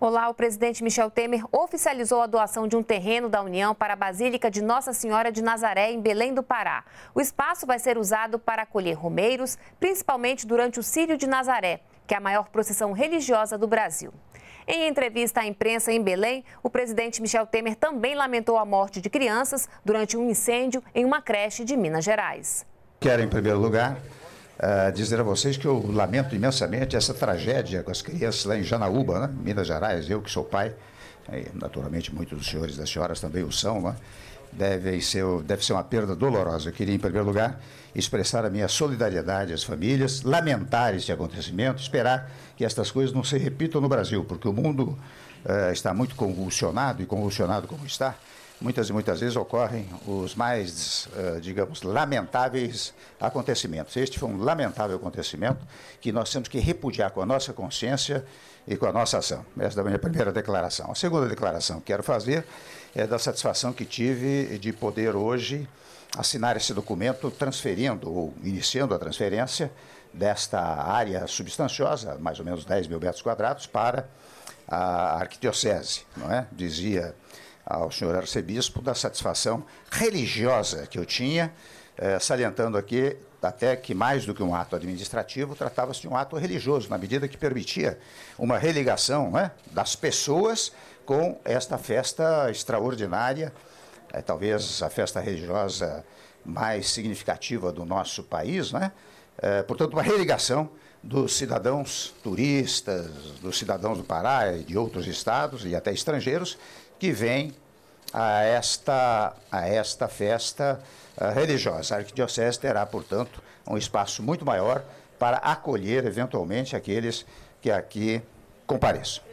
Olá, o presidente Michel Temer oficializou a doação de um terreno da União para a Basílica de Nossa Senhora de Nazaré, em Belém do Pará. O espaço vai ser usado para acolher romeiros, principalmente durante o Círio de Nazaré, que é a maior procissão religiosa do Brasil. Em entrevista à imprensa em Belém, o presidente Michel Temer também lamentou a morte de crianças durante um incêndio em uma creche de Minas Gerais. Quero, em primeiro lugar, ah, dizer a vocês que eu lamento imensamente essa tragédia com as crianças lá em Janaúba, né? Minas Gerais. Eu que sou pai, naturalmente muitos dos senhores e das senhoras também o são, né? Deve ser, deve ser uma perda dolorosa. Eu queria, em primeiro lugar, expressar a minha solidariedade às famílias, lamentar este acontecimento, esperar que estas coisas não se repitam no Brasil, porque o mundo uh, está muito convulsionado e convulsionado como está, muitas e muitas vezes ocorrem os mais, eh, digamos, lamentáveis acontecimentos. Este foi um lamentável acontecimento que nós temos que repudiar com a nossa consciência e com a nossa ação. Essa é a minha primeira declaração. A segunda declaração que quero fazer é da satisfação que tive de poder hoje assinar esse documento transferindo ou iniciando a transferência desta área substanciosa, mais ou menos 10 mil metros quadrados, para a arquidiocese, não é? Dizia ao senhor arcebispo da satisfação religiosa que eu tinha, eh, salientando aqui até que mais do que um ato administrativo, tratava-se de um ato religioso, na medida que permitia uma religação né, das pessoas com esta festa extraordinária, eh, talvez a festa religiosa mais significativa do nosso país, né? Eh, portanto, uma religação dos cidadãos turistas, dos cidadãos do Pará e de outros estados e até estrangeiros que vêm a esta, a esta festa eh, religiosa. A Arquidiocese terá, portanto, um espaço muito maior para acolher eventualmente aqueles que aqui compareçam.